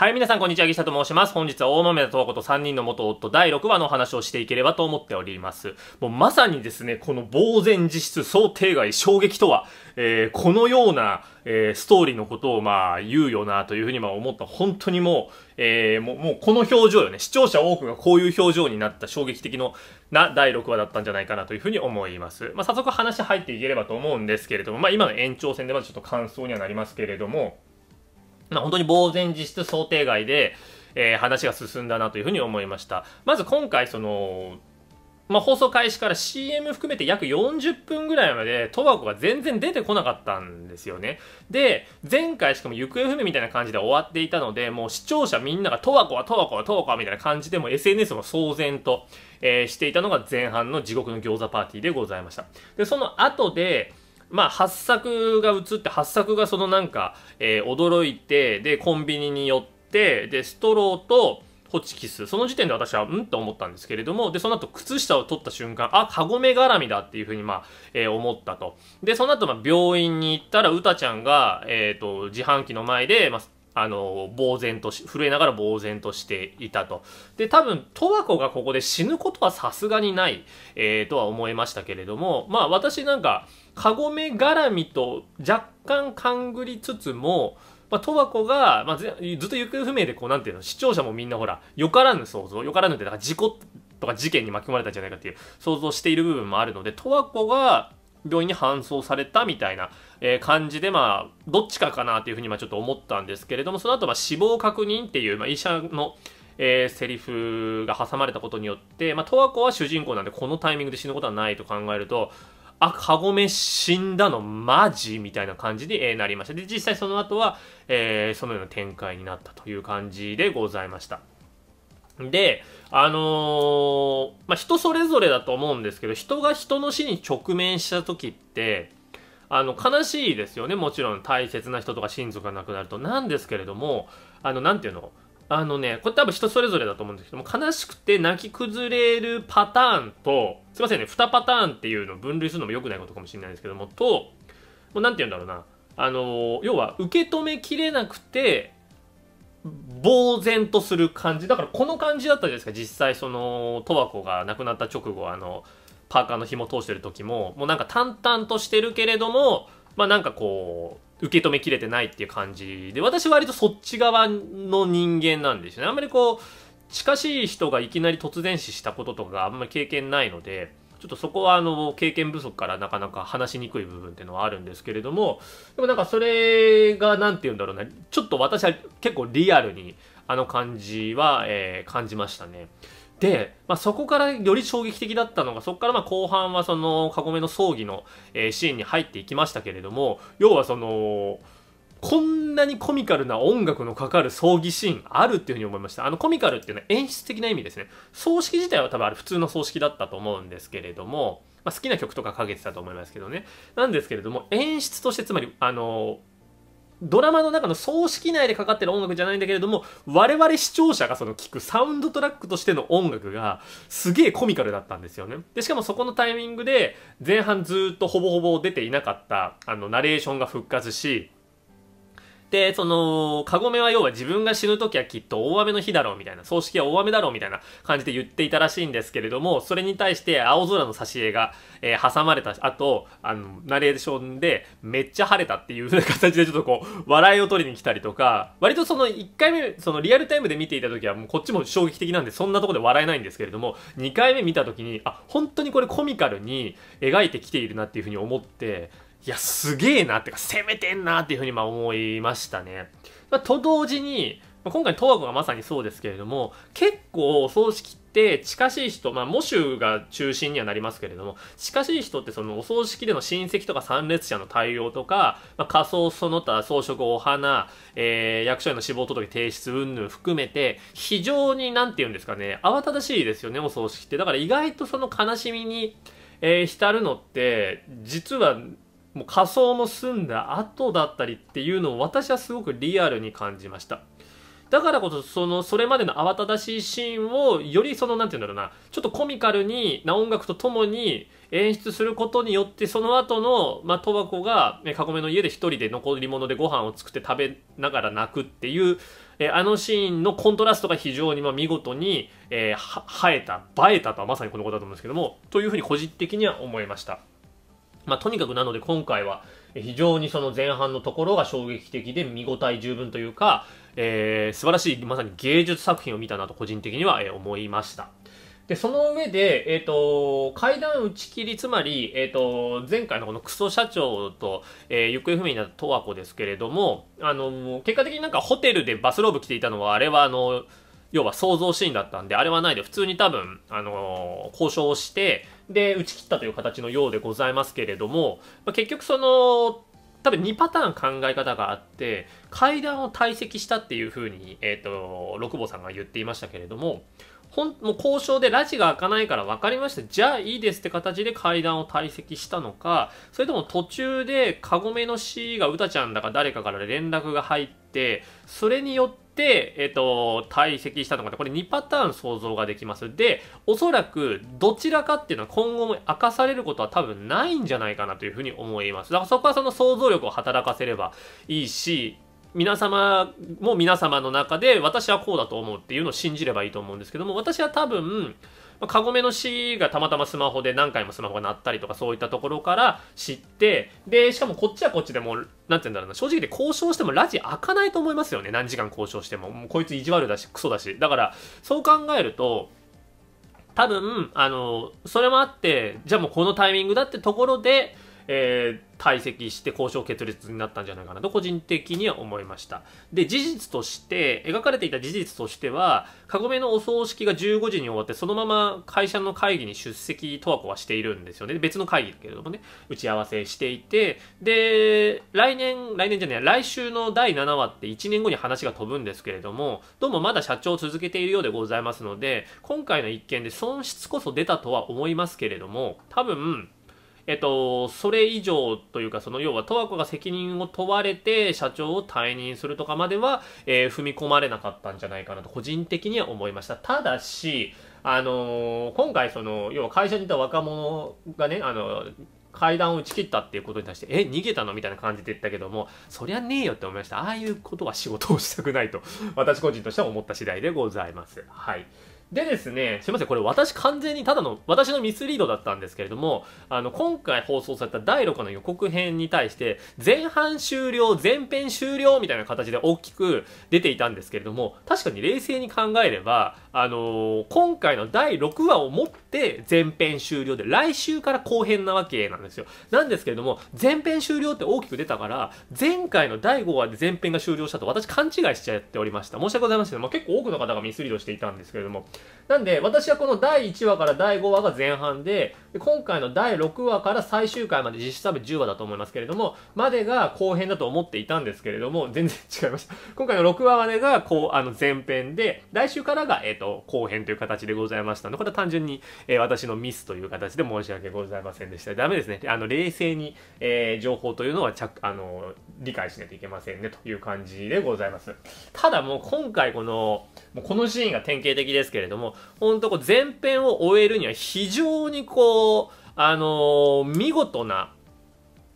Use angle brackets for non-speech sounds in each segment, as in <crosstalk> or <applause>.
はい、皆さん、こんにちは。岸田と申します。本日は大豆田十こと3人の元夫第6話のお話をしていければと思っております。もうまさにですね、この呆然自失想定外衝撃とは、えー、このような、えー、ストーリーのことをまあ言うよなというふうにまあ思った。本当にもう、えー、もう、もうこの表情よね。視聴者多くがこういう表情になった衝撃的のな第6話だったんじゃないかなというふうに思います。まあ早速話入っていければと思うんですけれども、まあ今の延長戦でまずちょっと感想にはなりますけれども、まあ、本当に呆然自失想定外で、えー、話が進んだなというふうに思いました。まず今回、その、まあ、放送開始から CM 含めて約40分ぐらいまでトバコが全然出てこなかったんですよね。で、前回しかも行方不明みたいな感じで終わっていたので、もう視聴者みんながトバコはトバコはトバコはみたいな感じでも SNS も騒然と、えー、していたのが前半の地獄の餃子パーティーでございました。で、その後で、まあ、発作が映って発作がそのなんか、えー、驚いてでコンビニに寄ってでストローとホチキスその時点で私はうんと思ったんですけれどもでその後靴下を取った瞬間あカゴメ絡みだっていうふうに、まあえー、思ったとでその後まあ病院に行ったらうたちゃんが、えーと自販機の前で、まあ、あの、呆然とし、震えながら呆然としていたと。で、多分、十和子がここで死ぬことはさすがにない、えー、とは思いましたけれども、まあ私なんか、かごめ絡みと若干勘ぐりつつも、まあ、トバコが、まあ、ずっと行方不明で、こう、なんていうの、視聴者もみんなほら、よからぬ想像、よからぬって、だから事故とか事件に巻き込まれたんじゃないかっていう想像している部分もあるので、トワコが、病院に搬送されたみたいな、え感じで、まあ、どっちかかなというふうに、まちょっと思ったんですけれども、その後、ま死亡確認っていう、まあ、医者の、えー、セリフが挟まれたことによって、まあ、十和子は主人公なんで、このタイミングで死ぬことはないと考えると、あ、カゴメ死んだのマジみたいな感じに、えなりました。で、実際その後は、えー、そのような展開になったという感じでございました。で、あのー、まあ、人それぞれだと思うんですけど、人が人の死に直面した時って、あの、悲しいですよね。もちろん大切な人とか親族が亡くなると。なんですけれども、あの、なんていうのあのね、これ多分人それぞれだと思うんですけども、悲しくて泣き崩れるパターンと、すいませんね、2パターンっていうのを分類するのも良くないことかもしれないですけども、と、もうなんて言うんだろうな、あの要は受け止めきれなくて、呆然とする感じだからこの感じだったじゃないですか実際その十和子が亡くなった直後あのパーカーの紐通してる時ももうなんか淡々としてるけれどもまあなんかこう受け止めきれてないっていう感じで私割とそっち側の人間なんですよねあんまりこう近しい人がいきなり突然死したこととかあんまり経験ないので。ちょっとそこはあの経験不足からなかなか話しにくい部分っていうのはあるんですけれどもでもなんかそれが何て言うんだろうなちょっと私は結構リアルにあの感じは、えー、感じましたね。で、まあ、そこからより衝撃的だったのが、そこからま後半はその、カゴメの葬儀の、えー、シーンに入っていきましたけれども、要はその、こんなにコミカルな音楽のかかる葬儀シーンあるっていうふうに思いました。あのコミカルっていうのは演出的な意味ですね。葬式自体は多分あれ普通の葬式だったと思うんですけれども、まあ、好きな曲とかかけてたと思いますけどね。なんですけれども、演出としてつまり、あの、ドラマの中の葬式内でかかってる音楽じゃないんだけれども、我々視聴者がその聴くサウンドトラックとしての音楽がすげえコミカルだったんですよね。で、しかもそこのタイミングで前半ずっとほぼほぼ出ていなかったあのナレーションが復活し、で、その、カゴメは要は自分が死ぬ時はきっと大雨の日だろうみたいな、葬式は大雨だろうみたいな感じで言っていたらしいんですけれども、それに対して青空の挿絵が、えー、挟まれた後、あの、ナレーションでめっちゃ晴れたっていう形でちょっとこう、笑いを取りに来たりとか、割とその1回目、そのリアルタイムで見ていた時はもうこっちも衝撃的なんでそんなとこで笑えないんですけれども、2回目見た時に、あ、本当にこれコミカルに描いてきているなっていうふうに思って、いや、すげえなってか、攻めてんなっていうふうにま思いましたね。まあ、と同時に、まあ、今回の十和子がまさにそうですけれども、結構お葬式って近しい人、まあ、喪主が中心にはなりますけれども、近しい人ってそのお葬式での親戚とか参列者の対応とか、まあ、仮装その他装飾お花、えー、役所への死亡届提出云々含めて、非常になんて言うんですかね、慌ただしいですよね、お葬式って。だから意外とその悲しみに、えー、浸るのって、実はもう仮装も済んだ後だったりっていうのを私はすごくリアルに感じました。だからこそ、その、それまでの慌ただしいシーンを、よりその、なんて言うんだろうな、ちょっとコミカルに、な音楽とともに演出することによって、その後の、まあ、トバコが、え、かごめの家で一人で残り物でご飯を作って食べながら泣くっていう、え、あのシーンのコントラストが非常に、ま見事に、えは、生えた、映えたとはまさにこのことだと思うんですけども、というふうに個人的には思いました。まあ、とにかくなので今回は非常にその前半のところが衝撃的で見応え十分というか、えー、素晴らしいまさに芸術作品を見たなと個人的には思いました。で、その上で、えっ、ー、と、階段打ち切り、つまり、えっ、ー、と、前回のこのクソ社長と、えー、行方不明になった十和子ですけれども、あの、結果的になんかホテルでバスローブ着ていたのは、あれはあの、要は想像シーンだったんで、あれはないで、普通に多分、あのー、交渉をして、で、打ち切ったという形のようでございますけれども、まあ、結局その、多分2パターン考え方があって、階段を退席したっていうふうに、えっ、ー、と、六坊さんが言っていましたけれども、ほん、もう交渉で拉致が開かないから分かりました。じゃあいいですって形で階段を退席したのか、それとも途中でカゴメの C が歌ちゃんだか誰かから連絡が入って、それによって、えっ、と、堆積したのが、これ2パターン想像ができます。で、おそらくどちらかっていうのは今後も明かされることは多分ないんじゃないかなというふうに思います。だからそこはその想像力を働かせればいいし、皆様も皆様の中で私はこうだと思うっていうのを信じればいいと思うんですけども、私は多分、まあ、カゴメの死がたまたまスマホで何回もスマホが鳴ったりとかそういったところから知って、で、しかもこっちはこっちでもう、なんて言うんだろうな、正直で交渉してもラジ開かないと思いますよね。何時間交渉しても。もうこいつ意地悪だし、クソだし。だから、そう考えると、多分、あの、それもあって、じゃあもうこのタイミングだってところで、えー、退席して交渉決裂になったんじゃないかなと個人的には思いました。で、事実として、描かれていた事実としては、カゴメのお葬式が15時に終わって、そのまま会社の会議に出席、とわこはしているんですよね。別の会議だけれどもね、打ち合わせしていて、で、来年、来年じゃない、来週の第7話って1年後に話が飛ぶんですけれども、どうもまだ社長を続けているようでございますので、今回の一件で損失こそ出たとは思いますけれども、多分、えっと、それ以上というか、その要は、十和子が責任を問われて、社長を退任するとかまでは、えー、踏み込まれなかったんじゃないかなと、個人的には思いました。ただし、あのー、今回、その、要は会社にいた若者がね、あのー、階段を打ち切ったっていうことに対して、え、逃げたのみたいな感じで言ったけども、そりゃねえよって思いました。ああいうことは仕事をしたくないと、私個人としては思った次第でございます。はい。でですね、すいません、これ私完全にただの、私のミスリードだったんですけれども、あの、今回放送された第6話の予告編に対して、前半終了、前編終了みたいな形で大きく出ていたんですけれども、確かに冷静に考えれば、あのー、今回の第6話をもって前編終了で、来週から後編なわけなんですよ。なんですけれども、前編終了って大きく出たから、前回の第5話で前編が終了したと私勘違いしちゃっておりました。申し訳ございません。ま結構多くの方がミスリードしていたんですけれども。なんで、私はこの第1話から第5話が前半で、で今回の第6話から最終回まで実質多分10話だと思いますけれども、までが後編だと思っていたんですけれども、全然違いました。今回の6話までが、こう、あの前編で、来週からが、えっ、ー、と、の後編という形でございましたので、これは単純に、えー、私のミスという形で申し訳ございませんでした。ダメですね。あの、冷静に、えー、情報というのはちゃ、あの、理解しないといけませんねという感じでございます。ただもう今回この、もうこのシーンが典型的ですけれども、本当こう前編を終えるには非常にこう、あのー、見事な、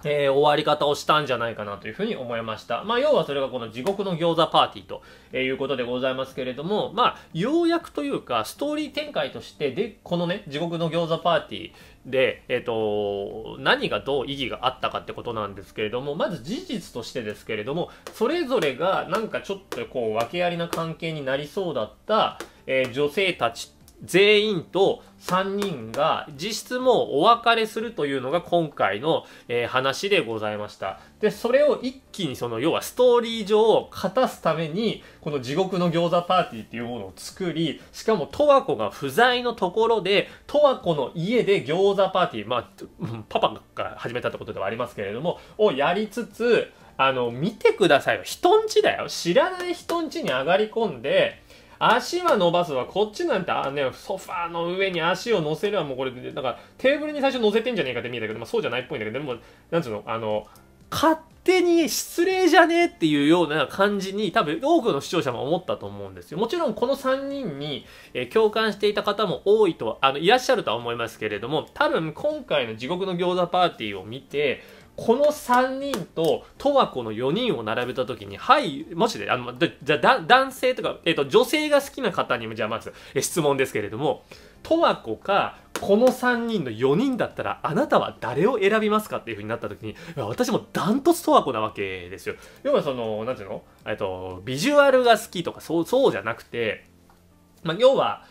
えー、終わり方をしたんじゃないかなというふうに思いました。まあ、要はそれがこの地獄の餃子パーティーと、えいうことでございますけれども、まあ、ようやくというか、ストーリー展開として、で、このね、地獄の餃子パーティーで、えっ、と、何がどう意義があったかってことなんですけれども、まず事実としてですけれども、それぞれがなんかちょっとこう、訳ありな関係になりそうだった、えー、女性たち全員と3人が実質もうお別れするというのが今回の、えー、話でございました。で、それを一気にその要はストーリー上を勝たすためにこの地獄の餃子パーティーっていうものを作り、しかも十和子が不在のところで十和子の家で餃子パーティー、まあ、パパが始めたってことではありますけれども、をやりつつ、あの、見てくださいよ。人んちだよ。知らない人んちに上がり込んで、足は伸ばすわ。こっちなんて、あね、ソファーの上に足を乗せるわ。もうこれ、なんかテーブルに最初乗せてんじゃねえかって見えたけど、まあそうじゃないっぽいんだけど、でも、なんつうの、あの、勝手に失礼じゃねえっていうような感じに多分多くの視聴者も思ったと思うんですよ。もちろんこの3人に、え共感していた方も多いとは、あの、いらっしゃるとは思いますけれども、多分今回の地獄の餃子パーティーを見て、この3人ととわ子の4人を並べた時にはいもしであのじゃ男性とか、えーと、女性が好きな方にもじゃあまず、え質問ですけれどもとわ子かこの3人の4人だったらあなたは誰を選びますかっていうふうになった時に私もダントツとわ子なわけですよ。要はそのんていうの、えーとビジュアルが好きとかそうそうじゃなくて、まあ、要は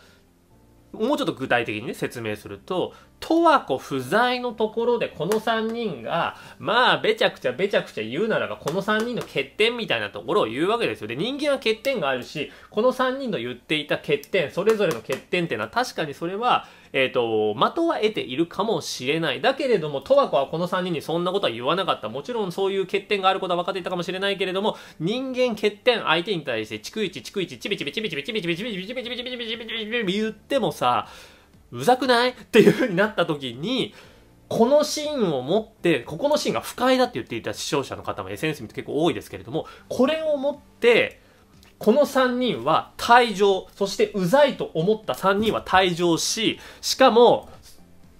もうちょっと具体的にね説明すると十和子不在のところでこの3人が、まあ、べちゃくちゃべちゃくちゃ言うならば、この3人の欠点みたいなところを言うわけですよ。で、人間は欠点があるし、この3人の言っていた欠点、それぞれの欠点っていうのは確かにそれは、えっ、ー、と、的は得ているかもしれない。だけれども、十和子はこの3人にそんなことは言わなかった。もちろんそういう欠点があることは分かっていたかもしれないけれども、人間欠点相手に対して、逐一逐一、ちびちびちびちちびちびちびちびちびちびちびちびちびちび言ってもさ、うざくないっていう風になった時に、このシーンを持って、ここのシーンが不快だって言っていた視聴者の方も SNS 見て結構多いですけれども、これを持って、この3人は退場、そしてうざいと思った3人は退場し、しかも、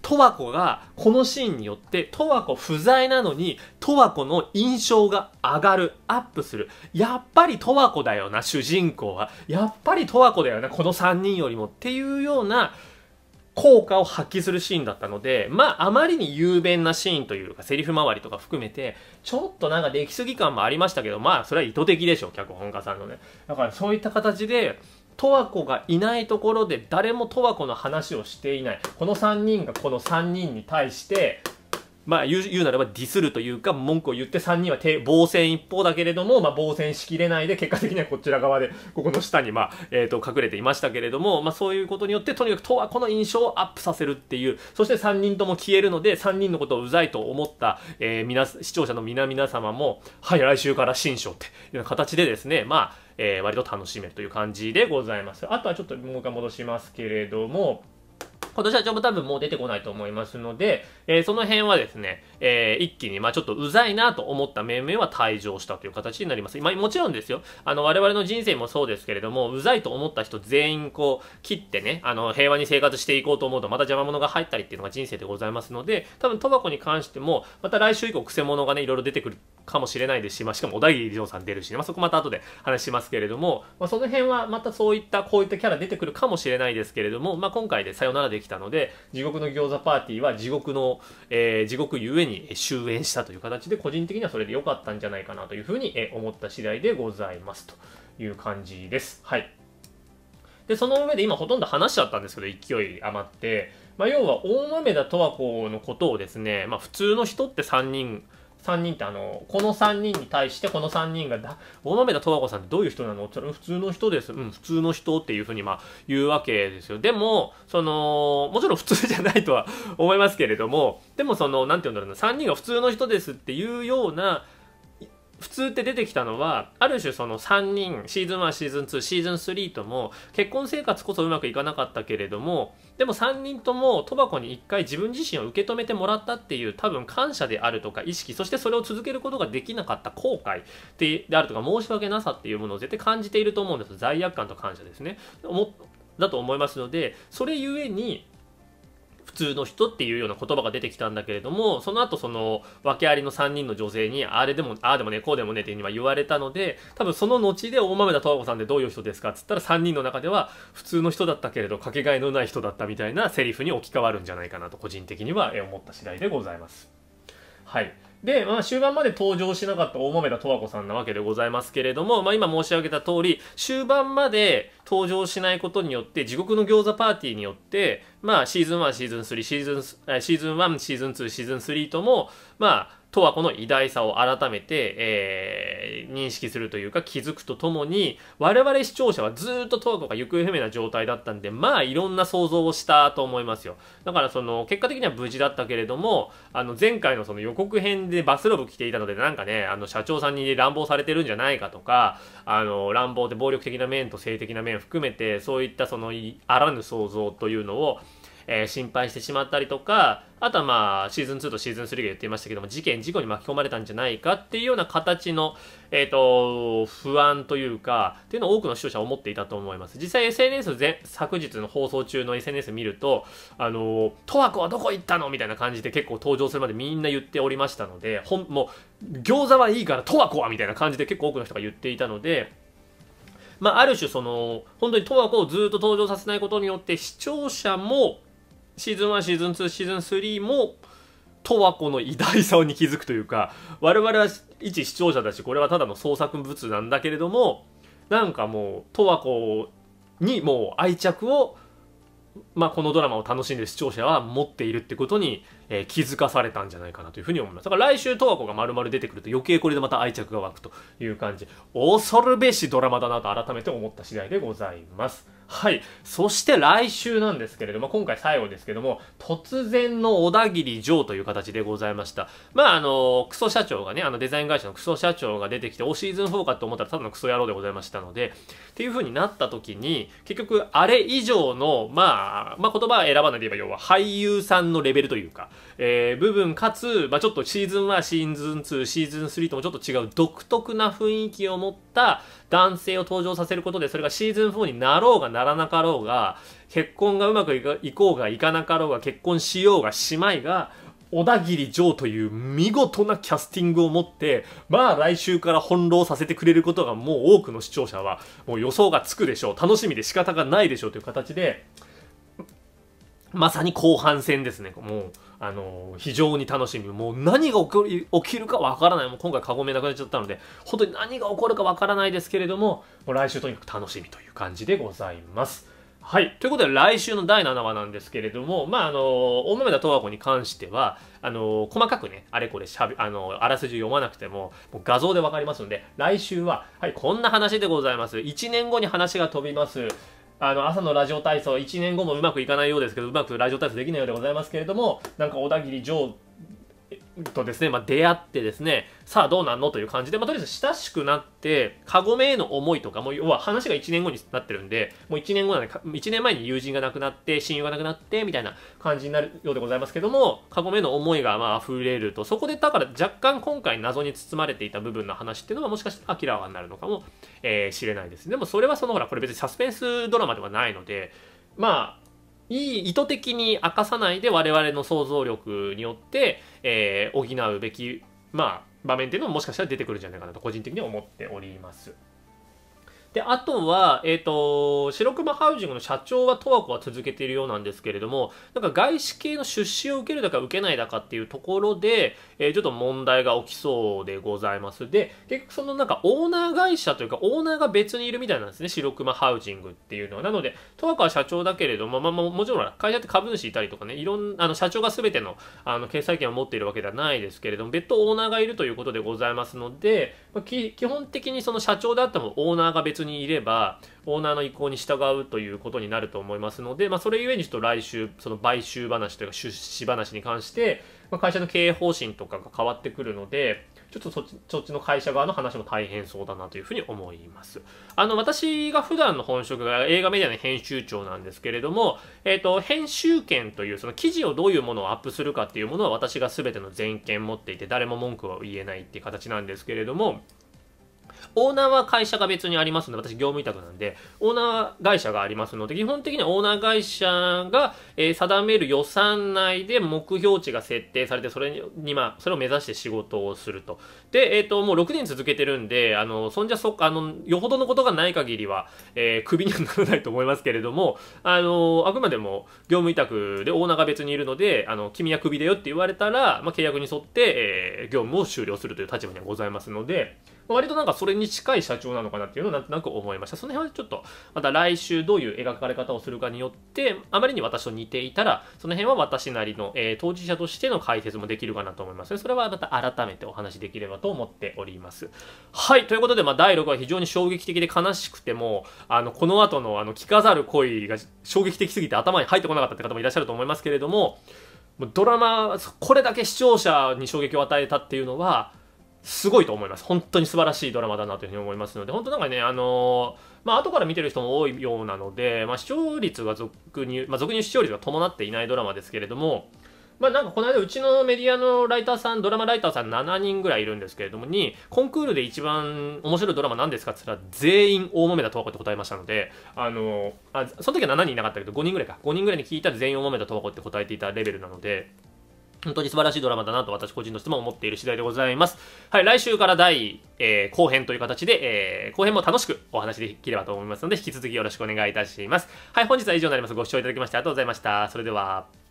十和子がこのシーンによって十和子不在なのに十和子の印象が上がるアップするやっぱり十和子だよな主人公はやっぱり十和子だよなこの3人よりもっていうような効果を発揮するシーンだったので、まあ、あまりに雄弁なシーンというか、セリフ周りとか含めて、ちょっとなんか出来すぎ感もありましたけど、まあ、それは意図的でしょう、脚本家さんのね。だから、そういった形で、十和子がいないところで誰も十和子の話をしていないこの3人がこの3人に対してまあ言う言うならばディスるというか文句を言って3人は防戦一方だけれども、まあ、防戦しきれないで結果的にはこちら側でここの下に、ま <laughs> あえー、と隠れていましたけれども、まあ、そういうことによってとにかく党はこの印象をアップさせるっていうそして3人とも消えるので3人のことをうざいと思った、えー、皆視聴者の皆皆様もはい来週から新章っていうう形でですねまあ、えー、割と楽しめるという感じでございますあとはちょっともう一回戻しますけれども今年社長も多分もう出てこないと思いますので、えー、その辺はですね、えー、一気に、まあちょっとうざいなと思った面々は退場したという形になります。まあもちろんですよ、あの、我々の人生もそうですけれども、うざいと思った人全員こう、切ってね、あの、平和に生活していこうと思うと、また邪魔者が入ったりっていうのが人生でございますので、多分トバコに関しても、また来週以降、くせ者がね、いろいろ出てくるかもしれないですし、まあ、しかも小田切りョさん出るし、ね、まあ、そこまた後で話しますけれども、まあ、その辺はまたそういった、こういったキャラ出てくるかもしれないですけれども、まあ、今回でさよならできたので地獄の餃子パーティーは地獄の、えー、地獄ゆえに終焉したという形で個人的にはそれで良かったんじゃないかなというふうに思った次第でございますという感じです。はい。で、その上で今ほとんど話しちゃったんですけど、勢い余って、まあ、要は大豆田十和子のことをですね、まあ、普通の人って3人、3人ってあの、この3人に対してこの3人がだ、小野田十和子さんってどういう人なのって普通の人です。うん、普通の人っていうふうにまあ言うわけですよ。でも、その、もちろん普通じゃないとは思いますけれども、でもその、何て言うんだろうな、3人が普通の人ですっていうような、普通って出てきたのはある種その3人シーズン1シーズン2シーズン3とも結婚生活こそうまくいかなかったけれどもでも3人ともトバコに1回自分自身を受け止めてもらったっていう多分感謝であるとか意識そしてそれを続けることができなかった後悔であるとか申し訳なさっていうものを絶対感じていると思うんです罪悪感と感謝ですねだと思いますのでそれゆえに普通の人っていうような言葉が出てきたんだけれどもその後その訳ありの3人の女性にあれでもああでもねこうでもねっていうには言われたので多分その後で大豆田十和子さんってどういう人ですかっつったら3人の中では普通の人だったけれどかけがえのない人だったみたいなセリフに置き換わるんじゃないかなと個人的には思った次第でございます。はいで、まあ、終盤まで登場しなかった大豆田十和子さんなわけでございますけれども、まあ、今申し上げた通り終盤まで登場しないことによって地獄の餃子パーティーによって、まあ、シーズン1シーズン3シーズンシーズン1シーズン2シーズン3ともまあとはこの偉大さを改めて、えー、認識するというか気づくとともに、我々視聴者はずっと十和子が行方不明な状態だったんで、まあいろんな想像をしたと思いますよ。だからその、結果的には無事だったけれども、あの前回のその予告編でバスローブ着ていたので、なんかね、あの社長さんに乱暴されてるんじゃないかとか、あの、乱暴で暴力的な面と性的な面含めて、そういったその、あらぬ想像というのを、えー、心配してしまったりとか、あとはまあ、シーズン2とシーズン3が言っていましたけども、事件、事故に巻き込まれたんじゃないかっていうような形の、えっ、ー、と、不安というか、っていうのを多くの視聴者は思っていたと思います。実際 SNS 前、昨日の放送中の SNS 見ると、あの、十和子はどこ行ったのみたいな感じで結構登場するまでみんな言っておりましたので、ほん、もう、餃子はいいから十和子はみたいな感じで結構多くの人が言っていたので、まあ、ある種その、本当に十和子をずっと登場させないことによって視聴者も、シーズン1シーズン2シーズン3も十和子の偉大さに気づくというか我々は一視聴者だしこれはただの創作物なんだけれどもなんかもう十和子にもう愛着を、まあ、このドラマを楽しんでる視聴者は持っているってことにえー、気づかされたんじゃないかなというふうに思います。だから来週、十和子が丸々出てくると余計これでまた愛着が湧くという感じ。恐るべしドラマだなと改めて思った次第でございます。はい。そして来週なんですけれども、今回最後ですけども、突然の小田切城という形でございました。まあ、あの、クソ社長がね、あのデザイン会社のクソ社長が出てきて、おシーズン4かと思ったらただのクソ野郎でございましたので、っていう風になった時に、結局、あれ以上の、まあ、まあ、言葉は選ばないで言えば、要は俳優さんのレベルというか、えー、部分かつ、まあ、ちょっとシーズン1、シーズン2、シーズン3ともちょっと違う独特な雰囲気を持った男性を登場させることで、それがシーズン4になろうがならなかろうが、結婚がうまくいこうがいかなかろうが、結婚しようがしまいが、小田切城という見事なキャスティングを持って、まあ来週から翻弄させてくれることがもう多くの視聴者はもう予想がつくでしょう。楽しみで仕方がないでしょうという形で、まさに後半戦ですね。もうあの非常に楽しみもう何が起こり起きるかわからないもう今回カゴメなくなっちゃったので本当に何が起こるかわからないですけれどももう来週とにかく楽しみという感じでございます。はい。ということで、来週の第7話なんですけれども、まあ、あの、大豆田十和子に関しては、あの、細かくね、あれこれしゃべ、あの、あらすじ読まなくても、も画像でわかりますので、来週は、はい、こんな話でございます。1年後に話が飛びます。あの朝のラジオ体操1年後もうまくいかないようですけどうまくラジオ体操できないようでございますけれどもなんか小田切城とですね、まあ、出会ってですね、さあどうなんのという感じで、まあ、とりあえず親しくなって、カゴメへの思いとか、もう要は話が1年後になってるんで、もう1年後なんで、1年前に友人が亡くなって、親友が亡くなって、みたいな感じになるようでございますけども、カゴメへの思いがまあ溢れると、そこでだから若干今回謎に包まれていた部分の話っていうのは、もしかして明らかになるのかも、えー、知れないです。でもそれはそのほら、これ別にサスペンスドラマではないので、まあ、い意図的に明かさないで我々の想像力によって、えー、補うべき、まあ、場面っていうのももしかしたら出てくるんじゃないかなと個人的には思っております。で、あとは、えっ、ー、と、白熊ハウジングの社長は十和子は続けているようなんですけれども、なんか外資系の出資を受けるだか受けないだかっていうところで、えー、ちょっと問題が起きそうでございます。で、結局そのなんかオーナー会社というか、オーナーが別にいるみたいなんですね、白熊ハウジングっていうのは。なので、十和子は社長だけれども、まあ、まあ、もちろん会社って株主いたりとかね、いろんな、あの、社長が全ての、あの、決済権を持っているわけではないですけれども、別途オーナーがいるということでございますので、まあ、基本的にその社長であってもオーナーが別ににいればオーナーの意向に従うということになると思いますので、まあ、それゆえにちょっと来週その買収話というか出資話に関して、まあ、会社の経営方針とかが変わってくるのでちょっとそっちそっちの会社側の話も大変そうだなというふうに思います。あの私が普段の本職が映画メディアの編集長なんですけれども、えーと編集権というその記事をどういうものをアップするかっていうものは私が全ての全権持っていて誰も文句は言えないっていう形なんですけれども。オーナーは会社が別にありますので、私業務委託なんで、オーナー会社がありますので、基本的にはオーナー会社が、えー、定める予算内で目標値が設定されて、それに、まあ、それを目指して仕事をすると。で、えっ、ー、と、もう6年続けてるんで、あの、そんじゃそ、っか、あの、よほどのことがない限りは、えー、クビにはならないと思いますけれども、あの、あくまでも業務委託でオーナーが別にいるので、あの、君はクビだよって言われたら、まあ、契約に沿って、えー、業務を終了するという立場にはございますので、割となんかそれに近い社長なのかなっていうのをなんとなく思いました。その辺はちょっと、また来週どういう描かれ方をするかによって、あまりに私と似ていたら、その辺は私なりの、えー、当事者としての解説もできるかなと思います。それはまた改めてお話しできればと思っております。はい、ということで、まあ、第6話非常に衝撃的で悲しくても、あの、この後のあの、着飾る恋が衝撃的すぎて頭に入ってこなかったって方もいらっしゃると思いますけれども、ドラマ、これだけ視聴者に衝撃を与えたっていうのは、すごいと思います。本当に素晴らしいドラマだなというふうに思いますので、本当なんかね、あのー、まあ、後から見てる人も多いようなので、まあ、視聴率が俗に、まあ、俗に視聴率が伴っていないドラマですけれども、まあ、なんかこの間うちのメディアのライターさん、ドラマライターさん7人ぐらいいるんですけれどもに、コンクールで一番面白いドラマ何ですかって言ったら、全員大豆だとわこって答えましたので、あのー、あ、その時は7人いなかったけど、5人ぐらいか。5人ぐらいに聞いたら全員大豆だとわこって答えていたレベルなので、本当に素晴らしいドラマだなと私個人としても思っている次第でございます。はい、来週から第、えー、後編という形で、えー、後編も楽しくお話できればと思いますので、引き続きよろしくお願いいたします。はい、本日は以上になります。ご視聴いただきましてありがとうございました。それでは。